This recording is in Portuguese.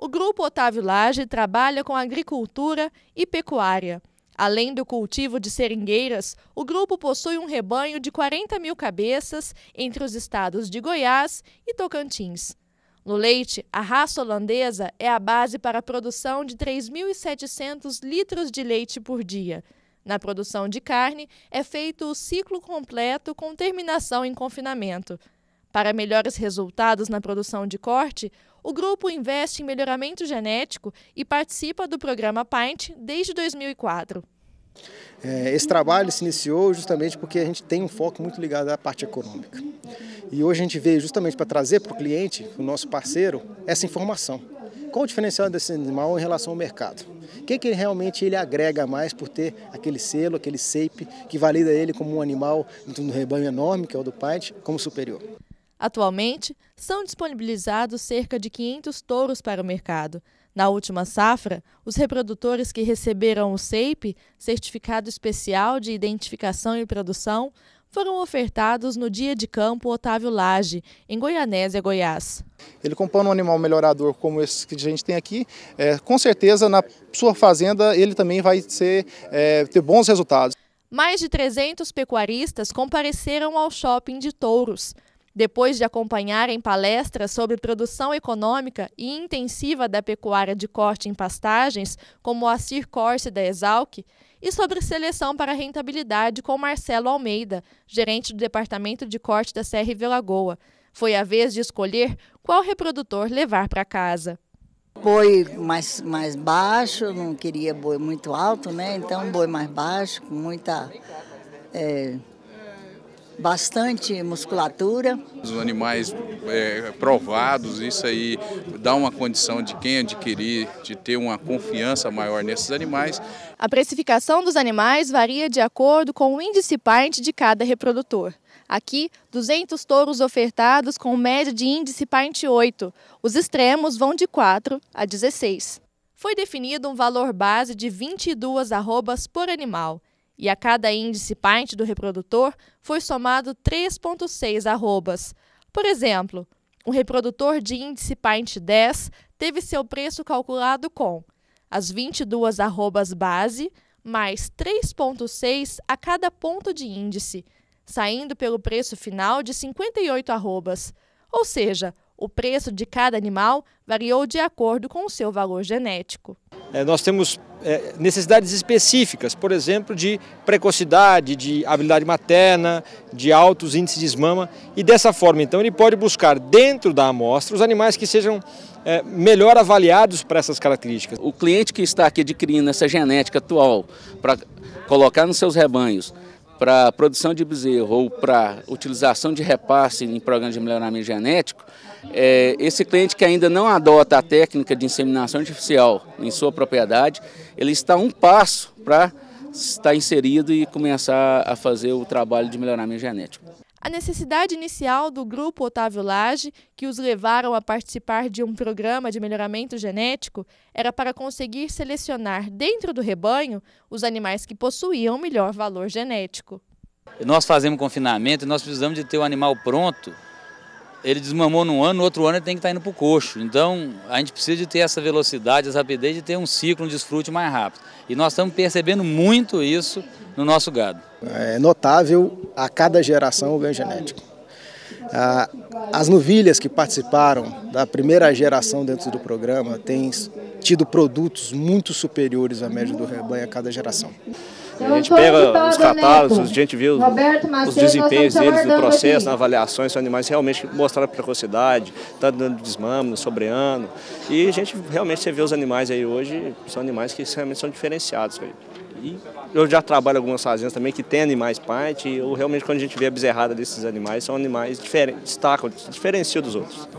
O Grupo Otávio Lage trabalha com agricultura e pecuária. Além do cultivo de seringueiras, o grupo possui um rebanho de 40 mil cabeças entre os estados de Goiás e Tocantins. No leite, a raça holandesa é a base para a produção de 3.700 litros de leite por dia. Na produção de carne, é feito o ciclo completo com terminação em confinamento. Para melhores resultados na produção de corte, o grupo investe em melhoramento genético e participa do programa PINT desde 2004. É, esse trabalho se iniciou justamente porque a gente tem um foco muito ligado à parte econômica. E hoje a gente veio justamente para trazer para o cliente, o nosso parceiro, essa informação. Qual o diferencial desse animal em relação ao mercado? O que, é que ele realmente ele agrega mais por ter aquele selo, aquele SAPE, que valida ele como um animal de um rebanho enorme, que é o do Pint, como superior? Atualmente, são disponibilizados cerca de 500 touros para o mercado. Na última safra, os reprodutores que receberam o CEIP, Certificado Especial de Identificação e Produção, foram ofertados no dia de campo Otávio Lage, em Goianésia, Goiás. Ele comprando um animal melhorador como esse que a gente tem aqui, é, com certeza na sua fazenda ele também vai ser, é, ter bons resultados. Mais de 300 pecuaristas compareceram ao shopping de touros. Depois de acompanhar em palestras sobre produção econômica e intensiva da pecuária de corte em pastagens, como Acir Corse da Exalc, e sobre seleção para rentabilidade com Marcelo Almeida, gerente do Departamento de Corte da CRV Lagoa. Foi a vez de escolher qual reprodutor levar para casa. Boi mais, mais baixo, não queria boi muito alto, né? Então, boi mais baixo, com muita. É bastante musculatura. Os animais é, provados, isso aí dá uma condição de quem adquirir, de ter uma confiança maior nesses animais. A precificação dos animais varia de acordo com o índice pint de cada reprodutor. Aqui, 200 touros ofertados com média de índice pint 8. Os extremos vão de 4 a 16. Foi definido um valor base de 22 arrobas por animal e a cada índice Pint do reprodutor foi somado 3,6 arrobas. Por exemplo, um reprodutor de índice Pint 10 teve seu preço calculado com as 22 arrobas base mais 3,6 a cada ponto de índice, saindo pelo preço final de 58 arrobas, ou seja, o preço de cada animal variou de acordo com o seu valor genético. É, nós temos é, necessidades específicas, por exemplo, de precocidade, de habilidade materna, de altos índices de esmama. E dessa forma, então, ele pode buscar dentro da amostra os animais que sejam é, melhor avaliados para essas características. O cliente que está aqui adquirindo essa genética atual para colocar nos seus rebanhos, para produção de bezerro ou para utilização de repasse em programas de melhoramento genético, é, esse cliente que ainda não adota a técnica de inseminação artificial em sua propriedade, ele está um passo para estar inserido e começar a fazer o trabalho de melhoramento genético. A necessidade inicial do grupo Otávio Lage, que os levaram a participar de um programa de melhoramento genético, era para conseguir selecionar dentro do rebanho os animais que possuíam melhor valor genético. Nós fazemos confinamento e nós precisamos de ter o um animal pronto ele desmamou num ano, no outro ano ele tem que estar tá indo para o coxo. Então, a gente precisa de ter essa velocidade, essa rapidez, de ter um ciclo, um desfrute mais rápido. E nós estamos percebendo muito isso no nosso gado. É notável, a cada geração o ganho genético. Ah, as novilhas que participaram da primeira geração dentro do programa têm tido produtos muito superiores à média do rebanho a cada geração. A gente pega os catálogos, a gente vê os, os desempenhos deles no processo, na avaliação, são animais realmente mostraram a precocidade, está dando desmame no sobreano. E a gente realmente, você vê os animais aí hoje, são animais que realmente são diferenciados. E eu já trabalho algumas fazendas também que tem animais parte. E eu, realmente, quando a gente vê a bezerrada desses animais, são animais diferentes, destacam, se diferenciam dos outros.